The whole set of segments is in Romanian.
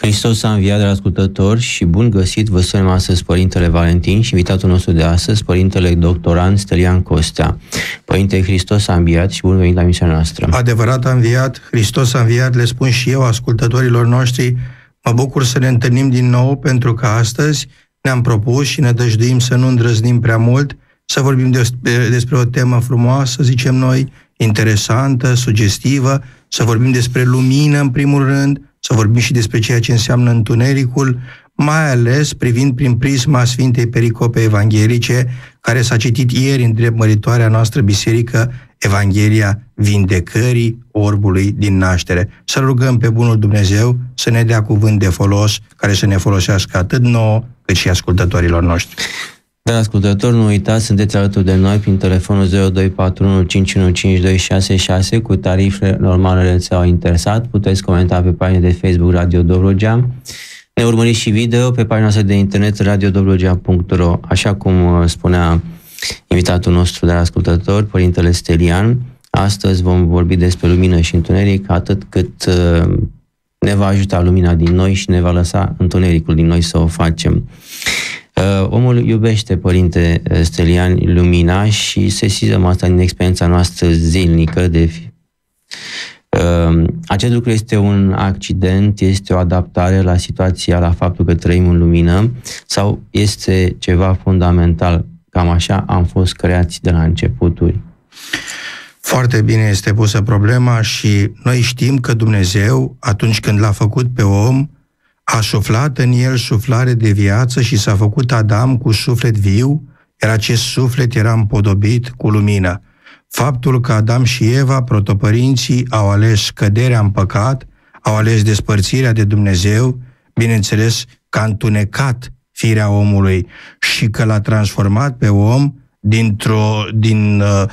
Hristos a înviat, ascultători, și bun găsit vă suntem astăzi Părintele Valentin și invitatul nostru de astăzi, Părintele Doctoran Stelian Costea. Părinte, Hristos a înviat și bun venit la misiunea noastră. Adevărat a înviat, Hristos a înviat, le spun și eu ascultătorilor noștri, mă bucur să ne întâlnim din nou pentru că astăzi ne-am propus și ne dăjduim să nu îndrăznim prea mult, să vorbim despre, despre o temă frumoasă, zicem noi, interesantă, sugestivă, să vorbim despre lumină în primul rând, să vorbim și despre ceea ce înseamnă întunericul, mai ales privind prin prisma Sfintei Pericope Evanghelice, care s-a citit ieri în drept noastră biserică, Evanghelia Vindecării Orbului din Naștere. Să rugăm pe Bunul Dumnezeu să ne dea cuvânt de folos, care să ne folosească atât nouă, cât și ascultătorilor noștri. Dar ascultători, nu uitați, sunteți alături de noi prin telefonul 0241515266 cu tarifele normalele ți-au interesat. Puteți comenta pe pagina de Facebook Radio Dobrogea. Ne urmăriți și video pe pagina noastră de internet radiodobrogea.ro Așa cum uh, spunea invitatul nostru de ascultător, Părintele Stelian, astăzi vom vorbi despre lumină și întuneric, atât cât uh, ne va ajuta lumina din noi și ne va lăsa întunericul din noi să o facem. Uh, omul iubește, Părinte uh, Stelian, lumina și sesizăm asta din experiența noastră zilnică de fi. Uh, acest lucru este un accident, este o adaptare la situația, la faptul că trăim în lumină sau este ceva fundamental. Cam așa am fost creați de la începuturi. Foarte bine este pusă problema și noi știm că Dumnezeu, atunci când l-a făcut pe om, a suflat în el suflare de viață și s-a făcut Adam cu suflet viu, iar acest suflet era împodobit cu lumină. Faptul că Adam și Eva, protopărinții, au ales căderea în păcat, au ales despărțirea de Dumnezeu, bineînțeles că a întunecat firea omului și că l-a transformat pe om dintr-o, din uh,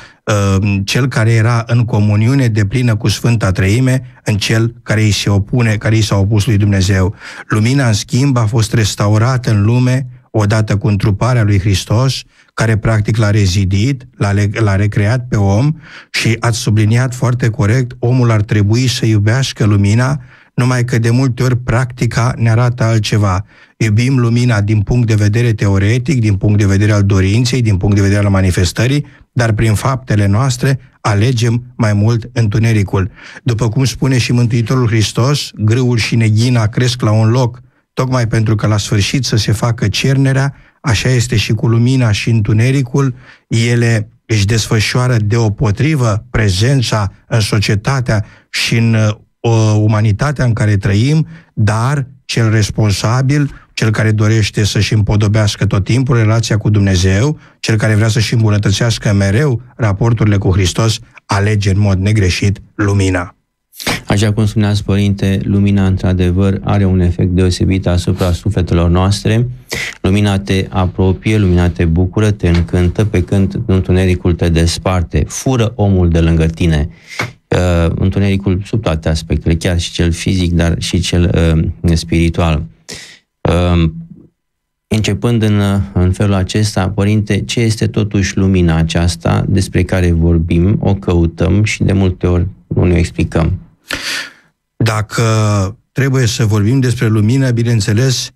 uh, cel care era în comuniune de plină cu Sfânta Treime în cel care îi se opune, care i s-a opus lui Dumnezeu. Lumina, în schimb, a fost restaurată în lume odată cu întruparea lui Hristos, care practic l-a rezidit, l-a, l-a recreat pe om și ați subliniat foarte corect, omul ar trebui să iubească lumina, numai că de multe ori practica ne arată altceva. Iubim lumina din punct de vedere teoretic, din punct de vedere al dorinței, din punct de vedere al manifestării, dar prin faptele noastre alegem mai mult întunericul. După cum spune și Mântuitorul Hristos, grâul și neghina cresc la un loc, tocmai pentru că la sfârșit să se facă cernerea, așa este și cu lumina și întunericul, ele își desfășoară deopotrivă prezența în societatea și în uh, umanitatea în care trăim, dar cel responsabil cel care dorește să-și împodobească tot timpul relația cu Dumnezeu, cel care vrea să-și îmbunătățească mereu raporturile cu Hristos, alege în mod negreșit lumina. Așa cum spuneați, Părinte, lumina, într-adevăr, are un efect deosebit asupra sufletelor noastre. Lumina te apropie, lumina te bucură, te încântă, pe când întunericul te desparte, fură omul de lângă tine. Uh, întunericul sub toate aspectele, chiar și cel fizic, dar și cel uh, spiritual. Ehm, începând în, în felul acesta, părinte, ce este totuși lumina aceasta despre care vorbim, o căutăm și de multe ori nu ne explicăm? Dacă trebuie să vorbim despre lumină, bineînțeles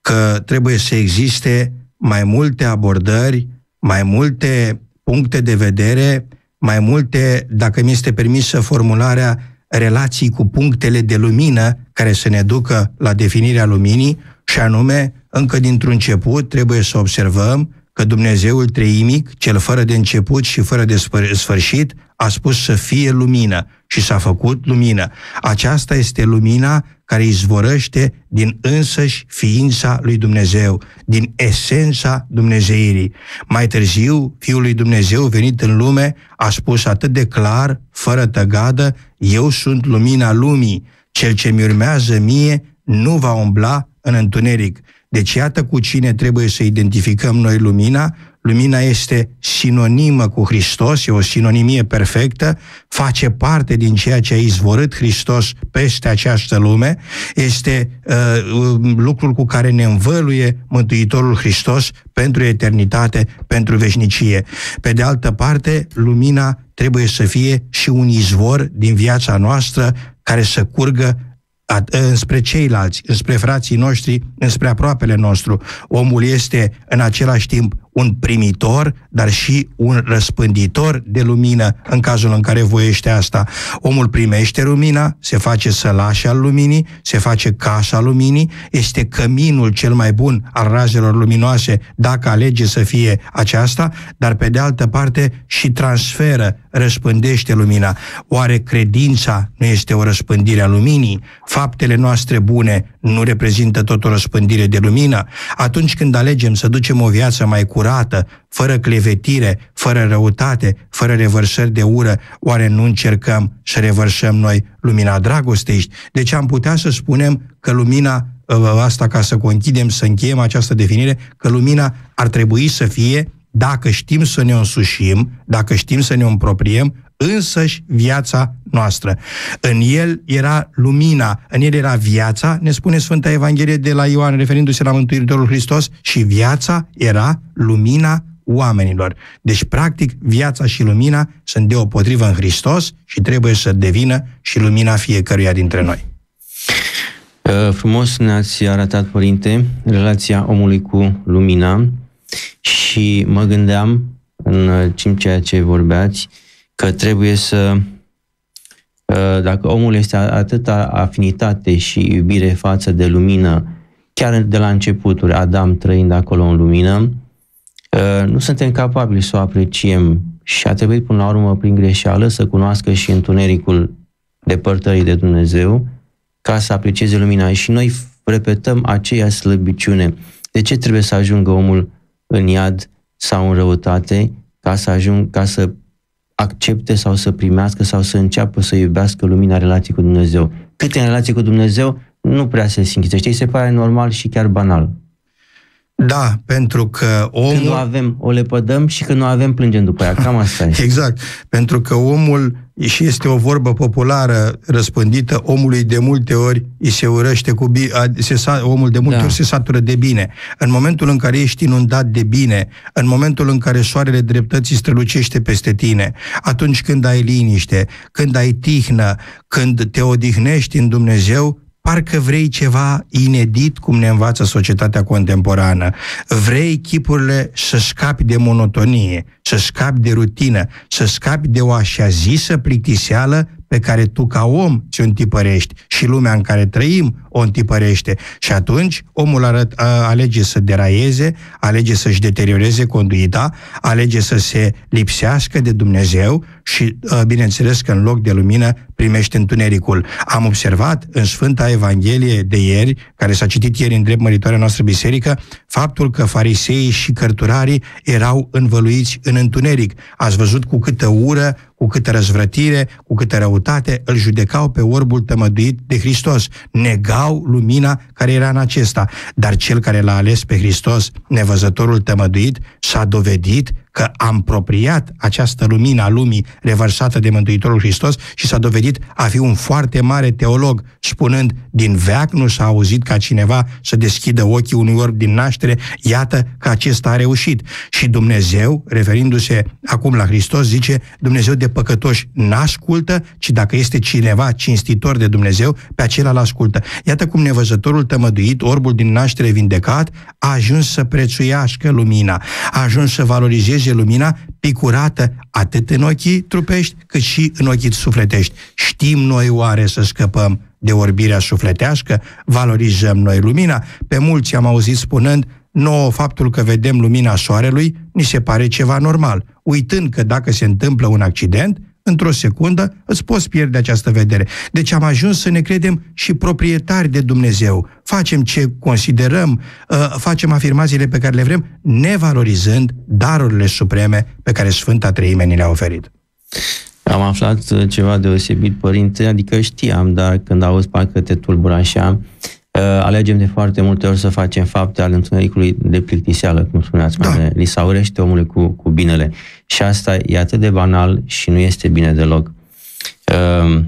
că trebuie să existe mai multe abordări, mai multe puncte de vedere, mai multe, dacă mi este permisă formularea, relații cu punctele de lumină care să ne ducă la definirea luminii, și anume, încă dintr-un început trebuie să observăm că Dumnezeul Treimic, cel fără de început și fără de sfârșit, a spus să fie lumină și s-a făcut lumină. Aceasta este lumina care izvorăște din însăși ființa lui Dumnezeu, din esența Dumnezeirii. Mai târziu, Fiul lui Dumnezeu venit în lume a spus atât de clar, fără tăgadă, eu sunt lumina lumii, cel ce mi urmează mie nu va umbla în întuneric. Deci iată cu cine trebuie să identificăm noi lumina. Lumina este sinonimă cu Hristos, e o sinonimie perfectă, face parte din ceea ce a izvorât Hristos peste această lume, este uh, um, lucrul cu care ne învăluie Mântuitorul Hristos pentru eternitate, pentru veșnicie. Pe de altă parte, lumina trebuie să fie și un izvor din viața noastră care să curgă Eh, înspre ceilalți, înspre frații noștri, înspre aproapele nostru. Omul este în același timp un primitor, dar și un răspânditor de lumină în cazul în care voiește asta. Omul primește lumina, se face sălaș al luminii, se face casa luminii, este căminul cel mai bun al razelor luminoase dacă alege să fie aceasta, dar pe de altă parte și transferă, răspândește lumina. Oare credința nu este o răspândire a luminii? Faptele noastre bune nu reprezintă tot o răspândire de lumină? Atunci când alegem să ducem o viață mai curată, fără clevetire, fără răutate, fără revărsări de ură, oare nu încercăm să revărsăm noi lumina dragostei? Deci am putea să spunem că lumina ă, asta, ca să conchidem, să încheiem această definire, că lumina ar trebui să fie, dacă știm să ne însușim, dacă știm să ne împropriem, însăși viața noastră. În el era lumina, în el era viața, ne spune Sfânta Evanghelie de la Ioan, referindu-se la Mântuitorul Hristos, și viața era lumina oamenilor. Deci, practic, viața și lumina sunt deopotrivă în Hristos și trebuie să devină și lumina fiecăruia dintre noi. Uh, frumos ne-ați arătat, Părinte, relația omului cu lumina și mă gândeam în uh, ceea ce vorbeați că trebuie să uh, dacă omul este atâta afinitate și iubire față de lumină, chiar de la începuturi, Adam trăind acolo în lumină, Ă, nu suntem capabili să o apreciem și a trebuit până la urmă, prin greșeală, să cunoască și întunericul depărtării de Dumnezeu ca să aprecieze lumina. Și noi repetăm aceea slăbiciune. De ce trebuie să ajungă omul în iad sau în răutate ca să, ajung, ca să accepte sau să primească sau să înceapă să iubească lumina relației cu Dumnezeu? Cât în relație cu Dumnezeu, nu prea se simte. Știi, se pare normal și chiar banal. Da, pentru că omul... Când nu avem, o lepădăm și când nu avem, plângem după ea. Cam asta e. exact. Pentru că omul, și este o vorbă populară răspândită, omului de multe ori îi se urăște cu bine, se, omul de multe da. ori se satură de bine. În momentul în care ești inundat de bine, în momentul în care soarele dreptății strălucește peste tine, atunci când ai liniște, când ai tihnă, când te odihnești în Dumnezeu, parcă vrei ceva inedit, cum ne învață societatea contemporană. Vrei chipurile să scapi de monotonie, să scapi de rutină, să scapi de o așa zisă plictiseală pe care tu ca om ți-o întipărești și lumea în care trăim o întipărește. Și atunci omul arăt, alege să deraieze, alege să-și deterioreze conduita, alege să se lipsească de Dumnezeu și, bineînțeles, că în loc de lumină primește întunericul. Am observat în Sfânta Evanghelie de ieri, care s-a citit ieri în drept măritoarea noastră biserică, faptul că fariseii și cărturarii erau învăluiți în întuneric. Ați văzut cu câtă ură cu câtă răzvrătire, cu câtă răutate, îl judecau pe orbul tămăduit de Hristos, negau lumina care era în acesta. Dar cel care l-a ales pe Hristos, nevăzătorul tămăduit, s-a dovedit că am propriat această lumină a lumii revărsată de Mântuitorul Hristos și s-a dovedit a fi un foarte mare teolog, spunând, din veac nu s-a auzit ca cineva să deschidă ochii unui orb din naștere, iată că acesta a reușit. Și Dumnezeu, referindu-se acum la Hristos, zice, Dumnezeu de păcătoși n-ascultă, ci dacă este cineva cinstitor de Dumnezeu, pe acela l-ascultă. Iată cum nevăzătorul tămăduit, orbul din naștere vindecat, a ajuns să prețuiască lumina, a ajuns să valorizeze atrage lumina picurată atât în ochii trupești cât și în ochii sufletești. Știm noi oare să scăpăm de orbirea sufletească? Valorizăm noi lumina? Pe mulți am auzit spunând, nouă faptul că vedem lumina soarelui ni se pare ceva normal, uitând că dacă se întâmplă un accident, într-o secundă îți poți pierde această vedere. Deci am ajuns să ne credem și proprietari de Dumnezeu. Facem ce considerăm, uh, facem afirmațiile pe care le vrem, nevalorizând darurile supreme pe care Sfânta Treime ni le-a oferit. Am aflat uh, ceva deosebit, părinte, adică știam, dar când auzi parcă te tulbură așa, Uh, alegem de foarte multe ori să facem fapte ale întunericului de plictiseală, cum spuneați, da. li se aurește cu, cu binele. Și asta e atât de banal și nu este bine deloc. Uh,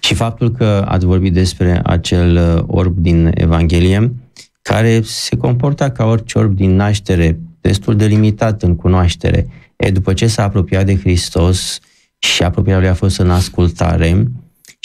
și faptul că ați vorbit despre acel uh, orb din Evanghelie, care se comporta ca orice orb din naștere, destul de limitat în cunoaștere. E, după ce s-a apropiat de Hristos și apropierea lui a fost în ascultare, uh,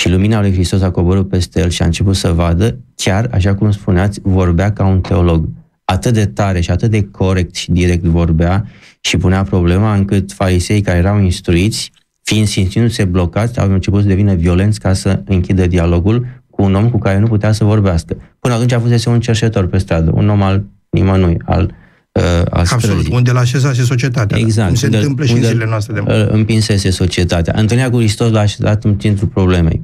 și lumina lui Hristos a coborât peste el și a început să vadă, chiar, așa cum spuneați, vorbea ca un teolog. Atât de tare și atât de corect și direct vorbea și punea problema încât farisei care erau instruiți, fiind simțindu-se blocați, au început să devină violenți ca să închidă dialogul cu un om cu care nu putea să vorbească. Până atunci a fost un cerșetor pe stradă, un om al nimănui, al uh, al Absolut, străzii. unde l-a așezase societatea. Da. Exact. Cum se unde, întâmplă și în zilele noastre de mult. împinsese societatea. Întâlnea cu Hristos l-a așezat în centrul problemei.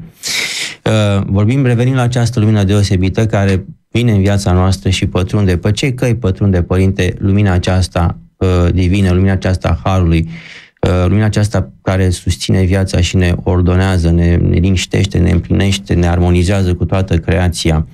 Uh, vorbim, revenim la această lumină deosebită care vine în viața noastră și pătrunde pe ce căi pătrunde, Părinte, lumina aceasta uh, divină, lumina aceasta Harului, uh, lumina aceasta care susține viața și ne ordonează, ne, ne liniștește, ne împlinește, ne armonizează cu toată creația.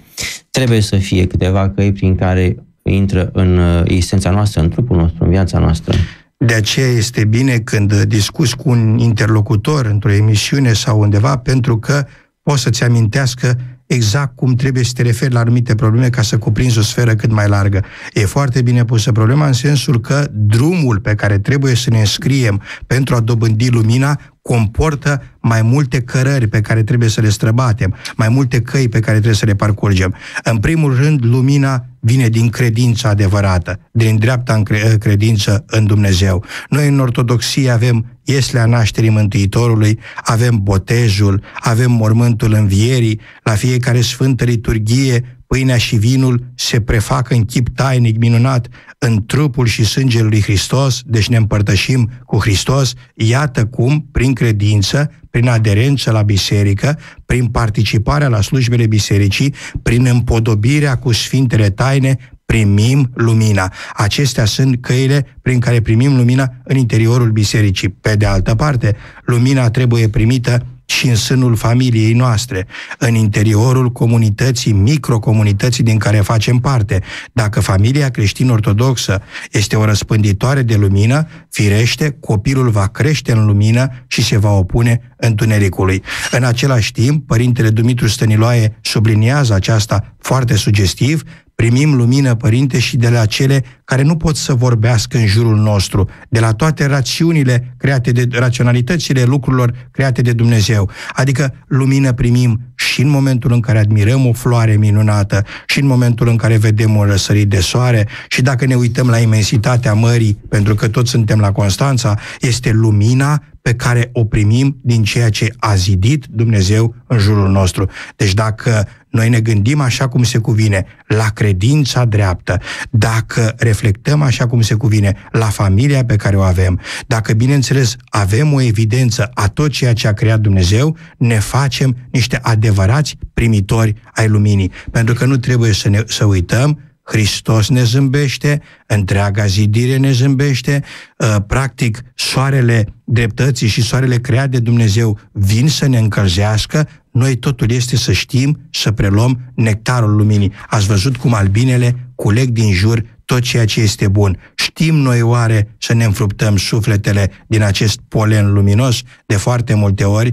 Trebuie să fie câteva căi prin care intră în uh, esența noastră, în trupul nostru, în viața noastră. De aceea este bine când uh, discuți cu un interlocutor într-o emisiune sau undeva, pentru că poți să-ți amintească exact cum trebuie să te referi la anumite probleme ca să cuprinzi o sferă cât mai largă. E foarte bine pusă problema în sensul că drumul pe care trebuie să ne înscriem pentru a dobândi lumina comportă mai multe cărări pe care trebuie să le străbatem, mai multe căi pe care trebuie să le parcurgem. În primul rând, lumina vine din credința adevărată, din dreapta în eh, credință în Dumnezeu. Noi în Ortodoxie avem ieslea nașterii Mântuitorului, avem botejul, avem mormântul învierii, la fiecare sfântă liturghie pâinea și vinul se prefac în chip tainic minunat în trupul și sângele lui Hristos, deci ne împărtășim cu Hristos, iată cum, prin credință, prin aderență la biserică, prin participarea la slujbele bisericii, prin împodobirea cu sfintele taine, primim lumina. Acestea sunt căile prin care primim lumina în interiorul bisericii. Pe de altă parte, lumina trebuie primită și în sânul familiei noastre, în interiorul comunității, microcomunității din care facem parte. Dacă familia creștin-ortodoxă este o răspânditoare de lumină, firește, copilul va crește în lumină și se va opune întunericului. În același timp, părintele Dumitru Stăniloae subliniază aceasta foarte sugestiv, Primim lumină, Părinte, și de la cele care nu pot să vorbească în jurul nostru, de la toate rațiunile create de raționalitățile lucrurilor create de Dumnezeu. Adică lumină primim și în momentul în care admirăm o floare minunată, și în momentul în care vedem un răsărit de soare, și dacă ne uităm la imensitatea mării, pentru că toți suntem la Constanța, este lumina pe care o primim din ceea ce a zidit Dumnezeu în jurul nostru. Deci dacă noi ne gândim așa cum se cuvine la credința dreaptă, dacă reflectăm așa cum se cuvine la familia pe care o avem, dacă, bineînțeles, avem o evidență a tot ceea ce a creat Dumnezeu, ne facem niște adevărați primitori ai luminii. Pentru că nu trebuie să, ne, să uităm Hristos ne zâmbește, întreaga zidire ne zâmbește, ă, practic soarele dreptății și soarele creat de Dumnezeu vin să ne încălzească, noi totul este să știm să preluăm nectarul luminii. Ați văzut cum albinele culeg din jur tot ceea ce este bun. Știm noi oare să ne înfruptăm sufletele din acest polen luminos? De foarte multe ori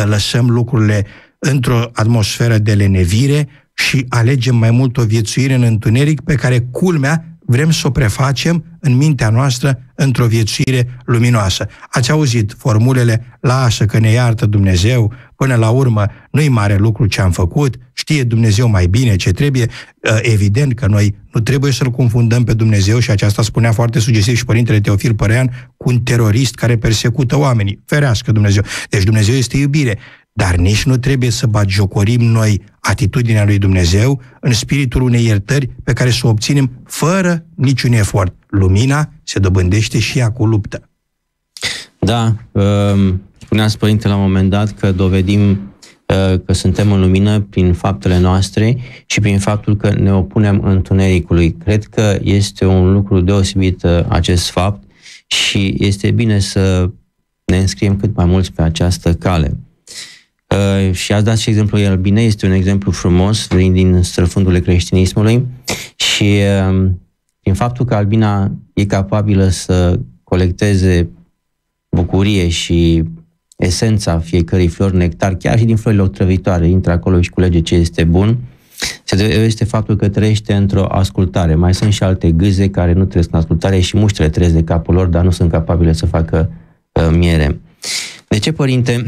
ă, lăsăm lucrurile într-o atmosferă de lenevire, și alegem mai mult o viețuire în întuneric pe care culmea vrem să o prefacem în mintea noastră într-o viețuire luminoasă. Ați auzit formulele, lasă că ne iartă Dumnezeu, până la urmă nu-i mare lucru ce am făcut, știe Dumnezeu mai bine ce trebuie, uh, evident că noi nu trebuie să-L confundăm pe Dumnezeu și aceasta spunea foarte sugestiv și Părintele Teofil Părean cu un terorist care persecută oamenii, ferească Dumnezeu. Deci Dumnezeu este iubire dar nici nu trebuie să bagiocorim noi atitudinea lui Dumnezeu în spiritul unei iertări pe care să o obținem fără niciun efort. Lumina se dobândește și ea cu luptă. Da, um, spunea Părinte, la un moment dat că dovedim uh, că suntem în lumină prin faptele noastre și prin faptul că ne opunem întunericului. Cred că este un lucru deosebit uh, acest fapt și este bine să ne înscriem cât mai mulți pe această cale. Uh, și ați dat și exemplu bine, este un exemplu frumos, venind din străfundurile creștinismului și uh, um, prin faptul că Albina e capabilă să colecteze bucurie și esența fiecărei flori, nectar, chiar și din florile otrăvitoare, intră acolo și culege ce este bun, se este faptul că trăiește într-o ascultare. Mai sunt și alte gâze care nu trăiesc în ascultare și muștele trăiesc de capul lor, dar nu sunt capabile să facă uh, miere. De ce, părinte,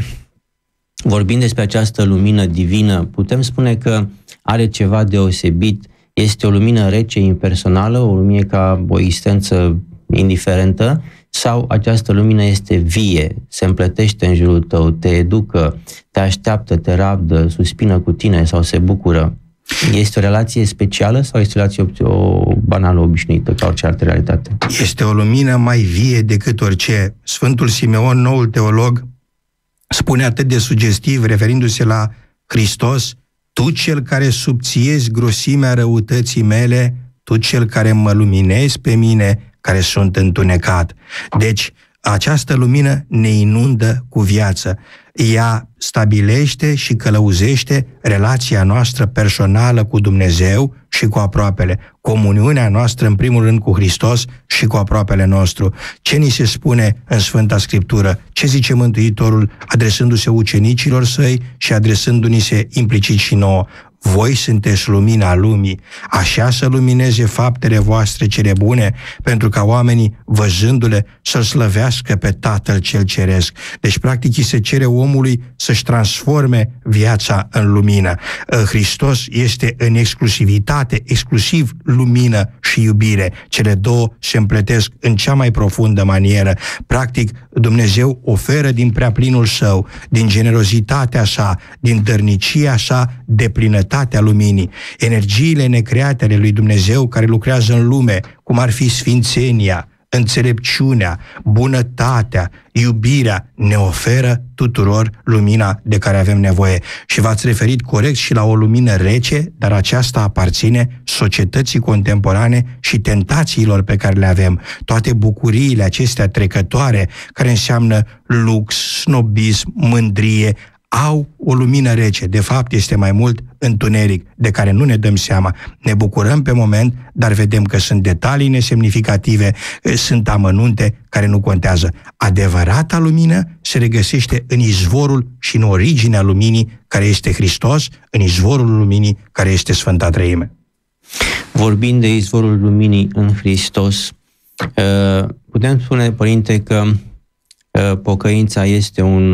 vorbind despre această lumină divină, putem spune că are ceva deosebit, este o lumină rece, impersonală, o lumină ca o existență indiferentă, sau această lumină este vie, se împletește în jurul tău, te educă, te așteaptă, te rabdă, suspină cu tine sau se bucură. Este o relație specială sau este o relație o banală, obișnuită, ca orice altă realitate? Este o lumină mai vie decât orice. Sfântul Simeon, noul teolog, spune atât de sugestiv, referindu-se la Hristos, Tu cel care subțiezi grosimea răutății mele, Tu cel care mă luminezi pe mine, care sunt întunecat. Deci, această lumină ne inundă cu viață. Ea stabilește și călăuzește relația noastră personală cu Dumnezeu și cu aproapele, comuniunea noastră în primul rând cu Hristos și cu aproapele nostru. Ce ni se spune în Sfânta Scriptură? Ce zice Mântuitorul adresându-se ucenicilor săi și adresându-ni se implicit și nouă? voi sunteți lumina lumii, așa să lumineze faptele voastre cele bune, pentru ca oamenii, văzându-le, să-L slăvească pe Tatăl cel Ceresc. Deci, practic, îi se cere omului să-și transforme viața în lumină. Ă, Hristos este în exclusivitate, exclusiv lumină și iubire. Cele două se împletesc în cea mai profundă manieră. Practic, Dumnezeu oferă din prea plinul său, din generozitatea sa, din dărnicia sa, plinătate puritatea luminii, energiile necreate ale lui Dumnezeu care lucrează în lume, cum ar fi sfințenia, înțelepciunea, bunătatea, iubirea ne oferă tuturor lumina de care avem nevoie. Și v-ați referit corect și la o lumină rece, dar aceasta aparține societății contemporane și tentațiilor pe care le avem. Toate bucuriile acestea trecătoare, care înseamnă lux, snobism, mândrie, au o lumină rece. De fapt, este mai mult întuneric, de care nu ne dăm seama. Ne bucurăm pe moment, dar vedem că sunt detalii nesemnificative, sunt amănunte care nu contează. Adevărata lumină se regăsește în izvorul și în originea luminii care este Hristos, în izvorul luminii care este Sfânta Treime. Vorbind de izvorul luminii în Hristos, putem spune, Părinte, că pocăința este un,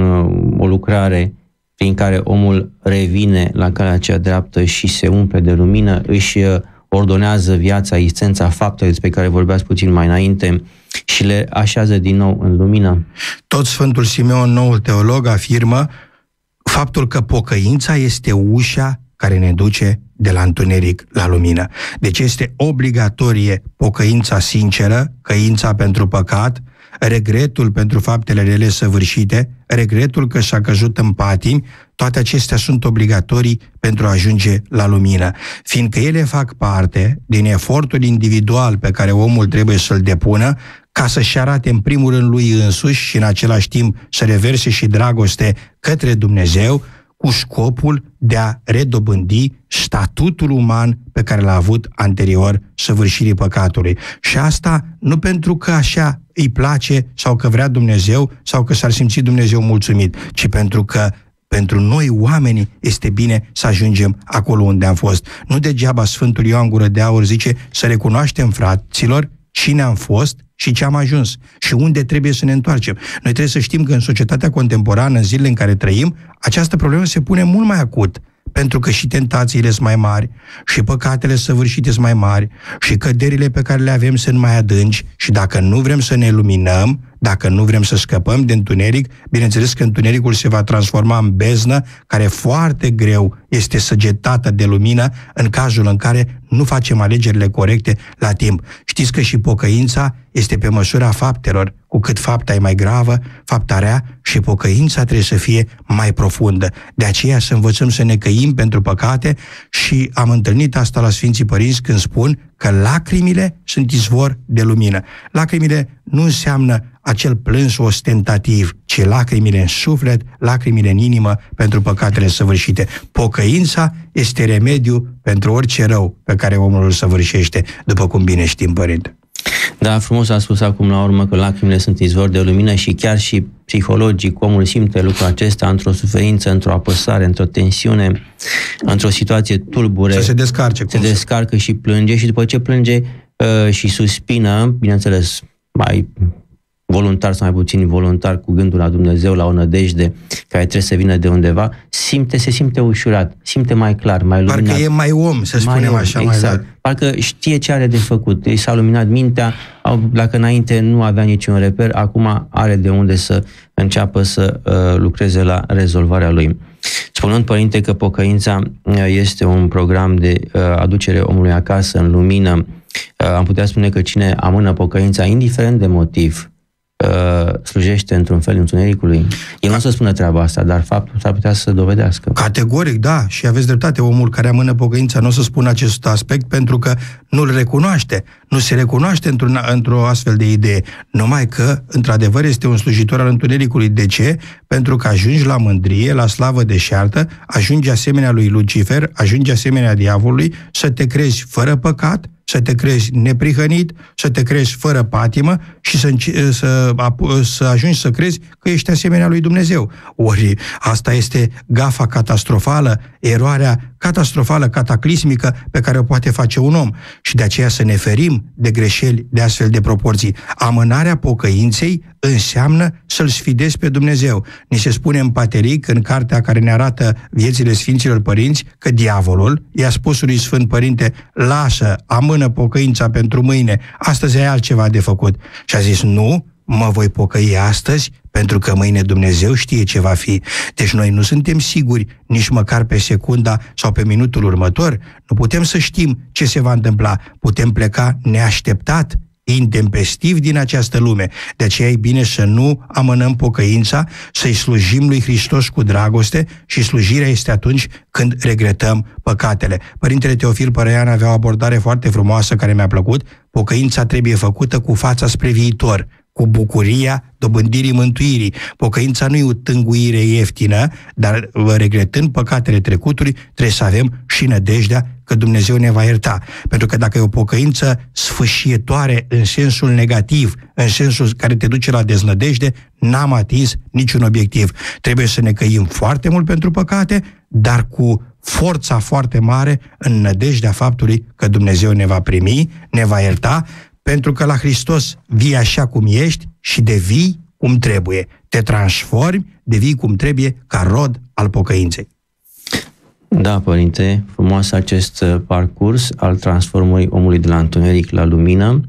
o lucrare prin care omul revine la calea cea dreaptă și se umple de lumină, își uh, ordonează viața, esența faptelor despre care vorbeați puțin mai înainte și le așează din nou în lumină. Tot Sfântul Simeon, noul teolog, afirmă faptul că pocăința este ușa care ne duce de la întuneric la lumină. Deci este obligatorie pocăința sinceră, căința pentru păcat, regretul pentru faptele rele săvârșite, regretul că s-a căzut în patimi, toate acestea sunt obligatorii pentru a ajunge la lumină, fiindcă ele fac parte din efortul individual pe care omul trebuie să-l depună ca să-și arate în primul rând lui însuși și în același timp să reverse și dragoste către Dumnezeu, cu scopul de a redobândi statutul uman pe care l-a avut anterior săvârșirii păcatului. Și asta nu pentru că așa îi place sau că vrea Dumnezeu sau că s-ar simți Dumnezeu mulțumit, ci pentru că pentru noi oamenii este bine să ajungem acolo unde am fost. Nu degeaba Sfântul Ioan Gură de Aur zice să recunoaștem fraților cine am fost și ce am ajuns și unde trebuie să ne întoarcem. Noi trebuie să știm că în societatea contemporană, în zilele în care trăim, această problemă se pune mult mai acut pentru că și tentațiile sunt mai mari, și păcatele săvârșite sunt mai mari, și căderile pe care le avem sunt mai adânci, și dacă nu vrem să ne luminăm, dacă nu vrem să scăpăm de întuneric, bineînțeles că întunericul se va transforma în beznă, care foarte greu este săgetată de lumină în cazul în care nu facem alegerile corecte la timp. Știți că și pocăința este pe măsura faptelor, cu cât fapta e mai gravă, fapta rea și pocăința trebuie să fie mai profundă. De aceea să învățăm să ne căim pentru păcate și am întâlnit asta la Sfinții Părinți când spun că lacrimile sunt izvor de lumină. Lacrimile nu înseamnă acel plâns ostentativ, ci lacrimile în suflet, lacrimile în inimă pentru păcatele săvârșite. Pocăința este remediu pentru orice rău pe care omul îl săvârșește, după cum bine știm, Părinte. Da, frumos a spus acum la urmă că lacrimile sunt izvor de lumină și chiar și psihologic omul simte lucrul acesta într-o suferință, într-o apăsare, într-o tensiune, într-o situație tulbure. Să se descarce. Se descarcă și plânge și după ce plânge uh, și suspină, bineînțeles, mai voluntar sau mai puțin voluntar cu gândul la Dumnezeu, la o nădejde care trebuie să vină de undeva, simte, se simte ușurat, simte mai clar, mai luminat. Parcă e mai om, să mai spunem om, așa. Exact. Mai exact. Parcă știe ce are de făcut. Ei deci s-a luminat mintea, au, dacă înainte nu avea niciun reper, acum are de unde să înceapă să uh, lucreze la rezolvarea lui. Spunând, Părinte, că pocăința uh, este un program de uh, aducere omului acasă, în lumină, uh, am putea spune că cine amână pocăința, indiferent de motiv, Uh, slujește într-un fel întunericului. El nu să spună treaba asta, dar faptul s-ar putea să dovedească. Categoric, da, și aveți dreptate. Omul care amână pocăința nu o să spună acest aspect pentru că nu-l recunoaște. Nu se recunoaște într-un, într-o astfel de idee. Numai că, într-adevăr, este un slujitor al întunericului. De ce? Pentru că ajungi la mândrie, la slavă deșartă, ajungi asemenea lui Lucifer, ajungi asemenea diavolului, să te crezi fără păcat, să te crești neprihănit, să te crești fără patimă și să, să, să ajungi să crezi că ești asemenea lui Dumnezeu. Ori asta este gafa catastrofală, eroarea catastrofală, cataclismică pe care o poate face un om. Și de aceea să ne ferim de greșeli de astfel de proporții. Amânarea pocăinței înseamnă să-L sfidezi pe Dumnezeu. Ni se spune în pateric, în cartea care ne arată viețile Sfinților Părinți, că diavolul i-a spus lui Sfânt Părinte, lasă, amână pocăința pentru mâine, astăzi ai altceva de făcut. Și a zis, nu, mă voi pocăi astăzi, pentru că mâine Dumnezeu știe ce va fi. Deci noi nu suntem siguri nici măcar pe secunda sau pe minutul următor. Nu putem să știm ce se va întâmpla. Putem pleca neașteptat intempestiv din această lume. De aceea e bine să nu amânăm pocăința, să-i slujim lui Hristos cu dragoste și slujirea este atunci când regretăm păcatele. Părintele Teofil Părăian avea o abordare foarte frumoasă care mi-a plăcut. Pocăința trebuie făcută cu fața spre viitor, cu bucuria dobândirii mântuirii. Pocăința nu e o tânguire ieftină, dar regretând păcatele trecutului, trebuie să avem și nădejdea că Dumnezeu ne va ierta. Pentru că dacă e o pocăință sfâșietoare în sensul negativ, în sensul care te duce la deznădejde, n-am atins niciun obiectiv. Trebuie să ne căim foarte mult pentru păcate, dar cu forța foarte mare în nădejdea faptului că Dumnezeu ne va primi, ne va ierta pentru că la Hristos vii așa cum ești și devii cum trebuie. Te transformi, devii cum trebuie ca rod al pocăinței. Da, părinte, frumos acest uh, parcurs al transformării omului de la întuneric la lumină.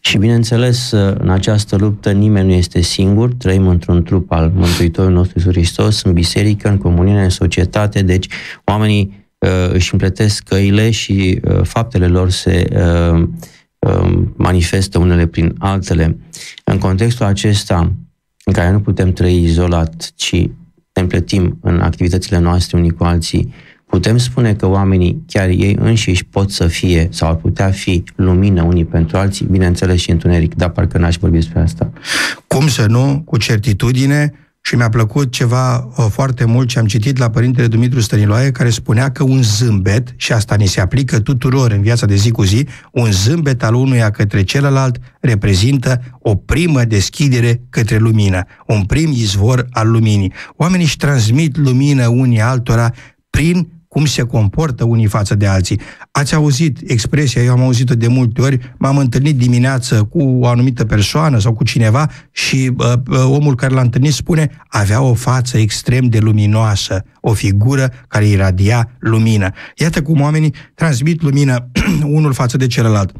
Și bineînțeles, uh, în această luptă nimeni nu este singur, trăim într-un trup al Mântuitorului nostru Iisus Hristos, în biserică, în comunie, în societate, deci oamenii uh, își împletesc căile și uh, faptele lor se uh, Um, manifestă unele prin altele. În contextul acesta, în care nu putem trăi izolat, ci ne împletim în activitățile noastre unii cu alții, putem spune că oamenii, chiar ei înșiși, pot să fie sau ar putea fi lumină unii pentru alții, bineînțeles și întuneric, dar parcă n-aș vorbi despre asta. Cum să nu, cu certitudine, și mi-a plăcut ceva uh, foarte mult ce am citit la părintele Dumitru Stăniloae, care spunea că un zâmbet, și asta ni se aplică tuturor în viața de zi cu zi, un zâmbet al unuia către celălalt reprezintă o primă deschidere către lumină, un prim izvor al luminii. Oamenii își transmit lumină unii altora prin cum se comportă unii față de alții. Ați auzit expresia, eu am auzit-o de multe ori, m-am întâlnit dimineață cu o anumită persoană sau cu cineva și uh, uh omul care l-a întâlnit spune, avea o față extrem de luminoasă, o figură care iradia lumină. Iată cum oamenii transmit lumină unul față de celălalt.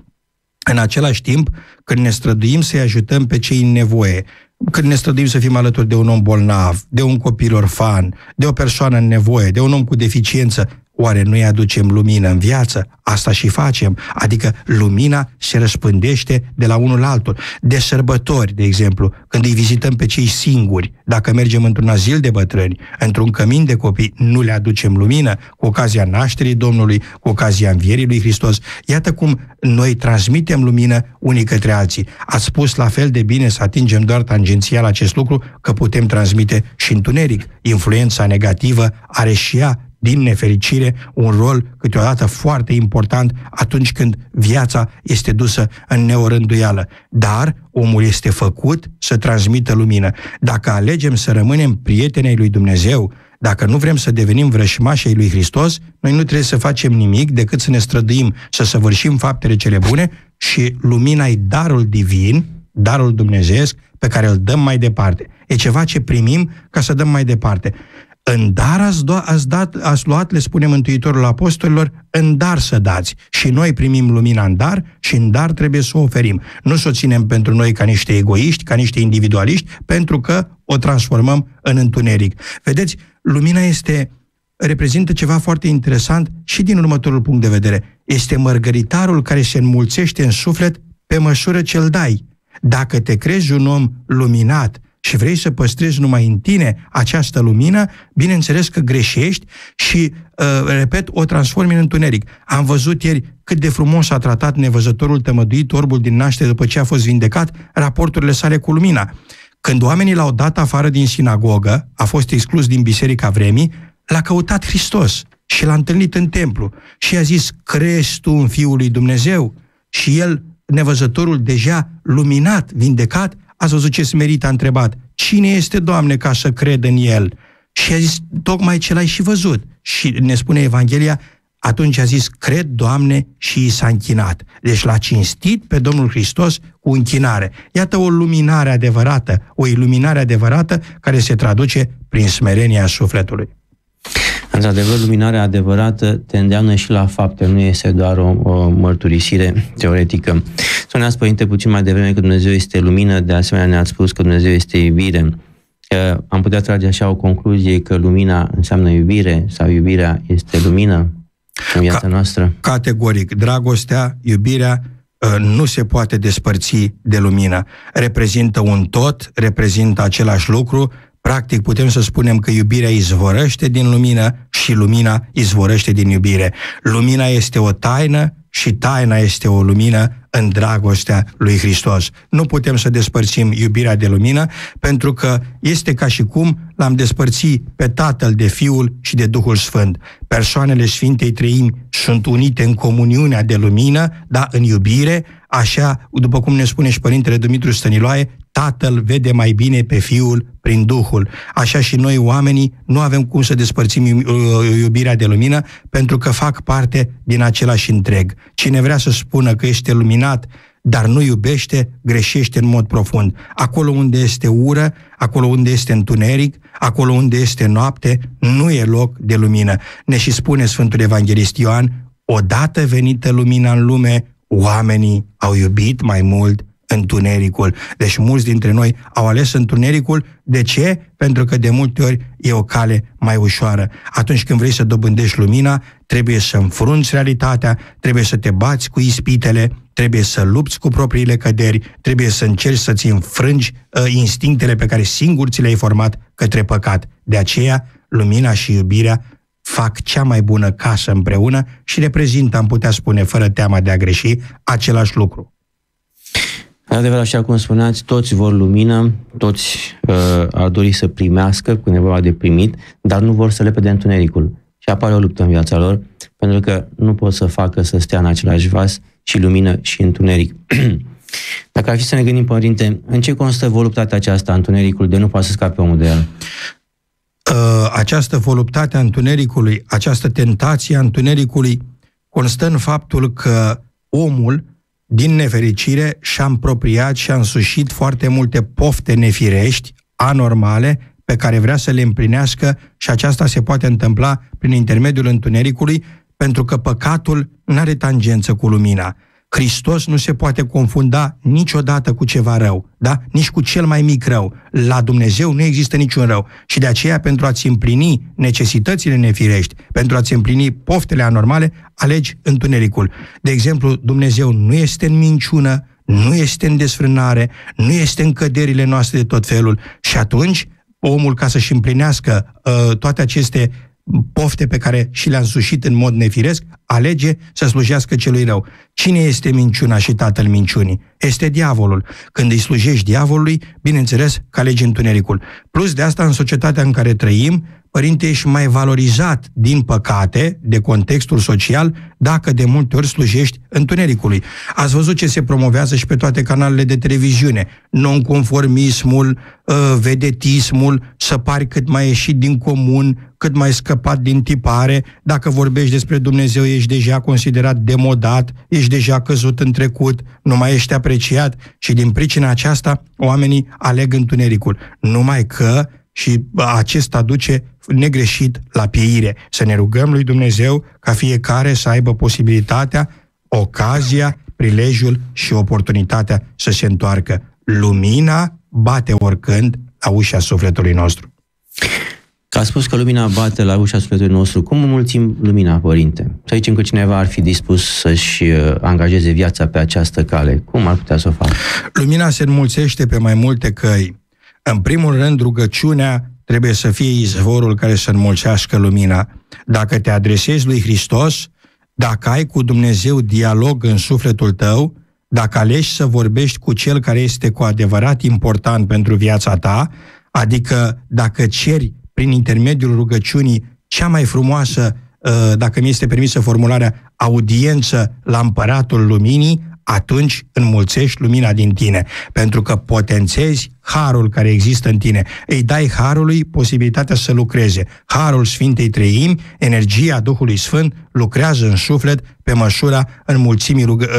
În același timp, când ne străduim să-i ajutăm pe cei în nevoie, când ne străduim să fim alături de un om bolnav, de un copil orfan, de o persoană în nevoie, de un om cu deficiență, Oare nu-i aducem lumină în viață? Asta și facem. Adică lumina se răspândește de la unul la altul. De sărbători, de exemplu, când îi vizităm pe cei singuri, dacă mergem într-un azil de bătrâni, într-un cămin de copii, nu le aducem lumină cu ocazia nașterii Domnului, cu ocazia învierii lui Hristos. Iată cum noi transmitem lumină unii către alții. Ați spus la fel de bine să atingem doar tangențial acest lucru, că putem transmite și întuneric. Influența negativă are și ea din nefericire, un rol câteodată foarte important atunci când viața este dusă în neorânduială. Dar omul este făcut să transmită lumină. Dacă alegem să rămânem prietenei lui Dumnezeu, dacă nu vrem să devenim vrășmașii lui Hristos, noi nu trebuie să facem nimic decât să ne străduim, să săvârșim faptele cele bune și lumina e darul divin, darul dumnezeiesc, pe care îl dăm mai departe. E ceva ce primim ca să dăm mai departe. În dar ați, do- ați, dat, ați luat, le spune Mântuitorul Apostolilor, în dar să dați. Și noi primim lumina în dar și în dar trebuie să o oferim. Nu să o ținem pentru noi ca niște egoiști, ca niște individualiști, pentru că o transformăm în întuneric. Vedeți, lumina este reprezintă ceva foarte interesant și din următorul punct de vedere. Este mărgăritarul care se înmulțește în suflet pe măsură ce îl dai. Dacă te crezi un om luminat, și vrei să păstrezi numai în tine această lumină, bineînțeles că greșești și, uh, repet, o transformi în întuneric. Am văzut ieri cât de frumos a tratat nevăzătorul tămăduit orbul din naștere după ce a fost vindecat, raporturile sale cu lumina. Când oamenii l-au dat afară din sinagogă, a fost exclus din biserica vremii, l-a căutat Hristos și l-a întâlnit în templu și i-a zis, crezi tu în Fiul lui Dumnezeu? Și el, nevăzătorul deja luminat, vindecat, Ați văzut ce smerit a întrebat. Cine este, Doamne, ca să cred în El? Și a zis, tocmai ce l-ai și văzut. Și ne spune Evanghelia, atunci a zis, cred, Doamne, și i s-a închinat. Deci l-a cinstit pe Domnul Hristos cu închinare. Iată o luminare adevărată, o iluminare adevărată care se traduce prin smerenia sufletului. Într-adevăr, luminarea adevărată te îndeamnă și la fapte, nu este doar o, o mărturisire teoretică. Spuneați, Părinte, puțin mai devreme că Dumnezeu este lumină, de asemenea ne-ați spus că Dumnezeu este iubire. Că am putea trage așa o concluzie că lumina înseamnă iubire sau iubirea este lumină în viața Ca- noastră? Categoric. Dragostea, iubirea, ă, nu se poate despărți de lumină. Reprezintă un tot, reprezintă același lucru, Practic putem să spunem că iubirea izvorăște din lumină și lumina izvorăște din iubire. Lumina este o taină și taina este o lumină în dragostea lui Hristos. Nu putem să despărțim iubirea de lumină, pentru că este ca și cum l-am despărți pe Tatăl de Fiul și de Duhul Sfânt. Persoanele Sfintei Treimi sunt unite în comuniunea de lumină, dar în iubire, așa, după cum ne spune și Părintele Dumitru Stăniloae, Tatăl vede mai bine pe Fiul prin Duhul. Așa și noi oamenii nu avem cum să despărțim uh, iubirea de lumină pentru că fac parte din același întreg. Cine vrea să spună că este luminat, dar nu iubește, greșește în mod profund. Acolo unde este ură, acolo unde este întuneric, acolo unde este noapte, nu e loc de lumină. Ne și spune Sfântul Evanghelist Ioan, odată venită lumina în lume, oamenii au iubit mai mult întunericul. Deci mulți dintre noi au ales întunericul. De ce? Pentru că de multe ori e o cale mai ușoară. Atunci când vrei să dobândești lumina, trebuie să înfrunți realitatea, trebuie să te bați cu ispitele, trebuie să lupți cu propriile căderi, trebuie să încerci să-ți înfrângi uh, instinctele pe care singur ți le-ai format către păcat. De aceea, lumina și iubirea fac cea mai bună casă împreună și reprezintă, am putea spune, fără teama de a greși, același lucru adevăr, așa cum spuneați, toți vor lumină, toți uh, ar dori să primească cu nevoia de primit, dar nu vor să le pede întunericul. Și apare o luptă în viața lor, pentru că nu pot să facă să stea în același vas și lumină și întuneric. Dacă ar fi să ne gândim, părinte, în ce constă voluptatea aceasta, întunericul, de nu poate să scape omul de el? Uh, această voluptate a întunericului, această tentație a întunericului, constă în faptul că omul din nefericire, și am împropriat și am însușit foarte multe pofte nefirești, anormale, pe care vrea să le împlinească și aceasta se poate întâmpla prin intermediul întunericului, pentru că păcatul nu are tangență cu lumina. Hristos nu se poate confunda niciodată cu ceva rău, da? nici cu cel mai mic rău. La Dumnezeu nu există niciun rău și de aceea pentru a-ți împlini necesitățile nefirești, pentru a-ți împlini poftele anormale, alegi întunericul. De exemplu, Dumnezeu nu este în minciună, nu este în desfrânare, nu este în căderile noastre de tot felul și atunci omul ca să-și împlinească uh, toate aceste pofte pe care și le-a însușit în mod nefiresc, alege să slujească celui rău. Cine este minciuna și tatăl minciunii? Este diavolul. Când îi slujești diavolului, bineînțeles că alegi întunericul. Plus de asta, în societatea în care trăim, părinte, ești mai valorizat, din păcate, de contextul social, dacă de multe ori slujești întunericului. Ați văzut ce se promovează și pe toate canalele de televiziune. Nonconformismul, uh, vedetismul, să pari cât mai ieșit din comun, cât mai scăpat din tipare, dacă vorbești despre Dumnezeu ești deja considerat demodat, ești deja căzut în trecut, nu mai ești apreciat și din pricina aceasta oamenii aleg întunericul. Numai că și acesta duce negreșit la pieire. Să ne rugăm lui Dumnezeu ca fiecare să aibă posibilitatea, ocazia, prilejul și oportunitatea să se întoarcă. Lumina bate oricând la ușa sufletului nostru. Ca a spus că lumina bate la ușa sufletului nostru. Cum mulțim lumina, părinte? Să zicem că cineva ar fi dispus să-și uh, angajeze viața pe această cale. Cum ar putea să o facă? Lumina se înmulțește pe mai multe căi. În primul rând, rugăciunea trebuie să fie izvorul care să înmulțească lumina. Dacă te adresezi lui Hristos, dacă ai cu Dumnezeu dialog în sufletul tău, dacă alegi să vorbești cu Cel care este cu adevărat important pentru viața ta, adică dacă ceri prin intermediul rugăciunii cea mai frumoasă, uh, dacă mi este permisă formularea, audiență la Împăratul Luminii, atunci înmulțești lumina din tine, pentru că potențezi harul care există în tine. Îi dai harului posibilitatea să lucreze. Harul Sfintei Treimi, energia Duhului Sfânt, lucrează în suflet pe măsura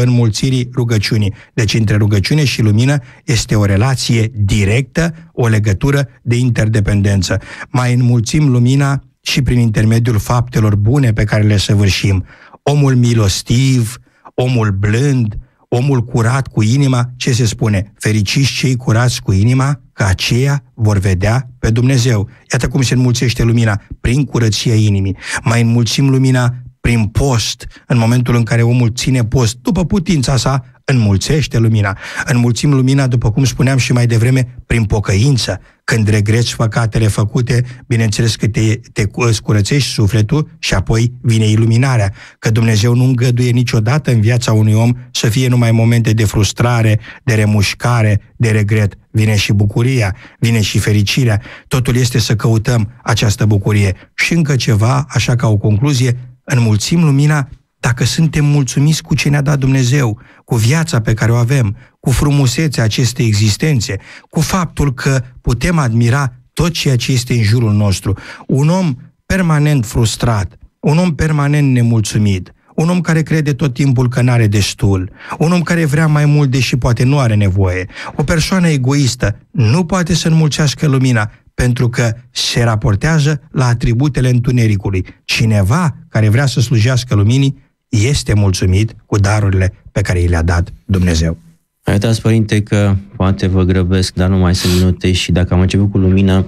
înmulțirii rugăciunii. Deci între rugăciune și lumină este o relație directă, o legătură de interdependență. Mai înmulțim lumina și prin intermediul faptelor bune pe care le săvârșim. Omul milostiv, omul blând, omul curat cu inima, ce se spune? Fericiți cei curați cu inima, că aceia vor vedea pe Dumnezeu. Iată cum se înmulțește lumina, prin curăția inimii. Mai înmulțim lumina prin post, în momentul în care omul ține post, după putința sa, înmulțește lumina. Înmulțim lumina, după cum spuneam și mai devreme, prin pocăință. Când regreți păcatele făcute, bineînțeles că te, te scurățești sufletul și apoi vine iluminarea. Că Dumnezeu nu îngăduie niciodată în viața unui om să fie numai momente de frustrare, de remușcare, de regret. Vine și bucuria, vine și fericirea. Totul este să căutăm această bucurie. Și încă ceva, așa ca o concluzie, înmulțim lumina dacă suntem mulțumiți cu ce ne-a dat Dumnezeu, cu viața pe care o avem, cu frumusețea acestei existențe, cu faptul că putem admira tot ceea ce este în jurul nostru. Un om permanent frustrat, un om permanent nemulțumit, un om care crede tot timpul că n-are destul, un om care vrea mai mult deși poate nu are nevoie, o persoană egoistă nu poate să înmulțească lumina pentru că se raportează la atributele întunericului. Cineva care vrea să slujească luminii este mulțumit cu darurile pe care i le-a dat Dumnezeu. Uitați, părinte, că poate vă grăbesc, dar nu mai sunt minute și dacă am început cu lumină,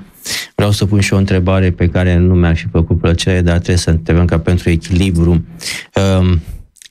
vreau să pun și o întrebare pe care nu mi-ar fi făcut plăcere, dar trebuie să întrebăm ca pentru echilibru. Um,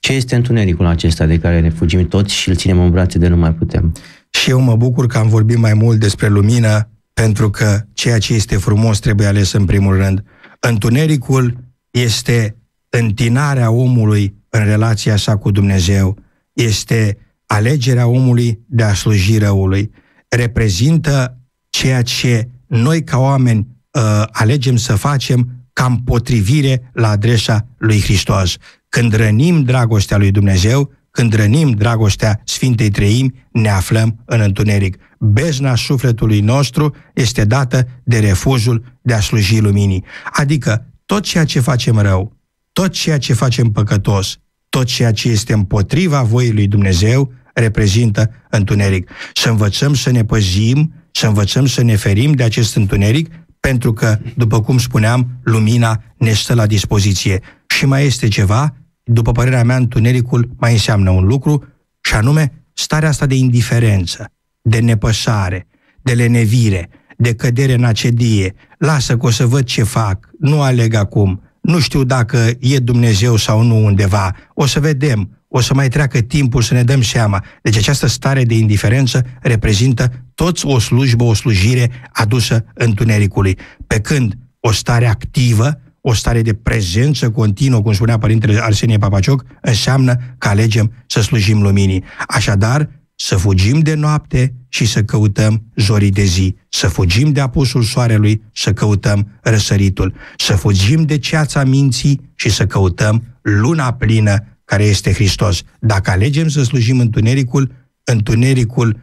ce este întunericul acesta de care ne fugim toți și îl ținem în brațe de nu mai putem? Și eu mă bucur că am vorbit mai mult despre lumină pentru că ceea ce este frumos trebuie ales în primul rând. Întunericul este întinarea omului în relația sa cu Dumnezeu, este alegerea omului de a sluji răului, reprezintă ceea ce noi ca oameni uh, alegem să facem ca împotrivire la adresa lui Hristos. Când rănim dragostea lui Dumnezeu, când rănim dragostea Sfintei Treimi, ne aflăm în întuneric. Bezna sufletului nostru este dată de refuzul de a sluji luminii. Adică tot ceea ce facem rău, tot ceea ce facem păcătos, tot ceea ce este împotriva voii lui Dumnezeu reprezintă întuneric. Să învățăm să ne păzim, să învățăm să ne ferim de acest întuneric, pentru că, după cum spuneam, lumina ne stă la dispoziție. Și mai este ceva, după părerea mea, întunericul mai înseamnă un lucru, și anume starea asta de indiferență, de nepăsare, de lenevire, de cădere în acedie, lasă că o să văd ce fac, nu aleg acum, nu știu dacă e Dumnezeu sau nu undeva, o să vedem, o să mai treacă timpul să ne dăm seama. Deci această stare de indiferență reprezintă toți o slujbă, o slujire adusă întunericului. Pe când o stare activă, o stare de prezență continuă, cum spunea Părintele Arsenie Papacioc, înseamnă că alegem să slujim luminii. Așadar, să fugim de noapte și să căutăm zorii de zi, să fugim de apusul soarelui, să căutăm răsăritul, să fugim de ceața minții și să căutăm luna plină care este Hristos. Dacă alegem să slujim întunericul, întunericul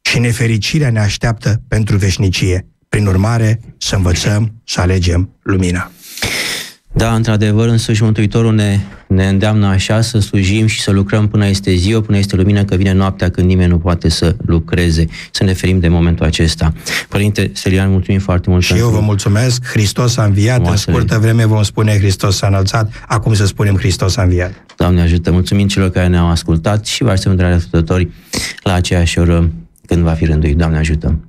și nefericirea ne așteaptă pentru veșnicie. Prin urmare, să învățăm să alegem lumina. Da, într-adevăr, însuși Mântuitorul ne, ne îndeamnă așa să slujim și să lucrăm până este ziua, până este lumină, că vine noaptea când nimeni nu poate să lucreze. Să ne ferim de momentul acesta. Părinte Selian, mulțumim foarte mult. Și eu vă mulțumesc. Hristos a înviat. În scurtă vreme vom spune Hristos s-a înălțat. Acum să spunem Hristos a înviat. Doamne ajută. Mulțumim celor care ne-au ascultat și vă aștept, dragi ascultători, la aceeași oră când va fi rândul. Doamne ajută.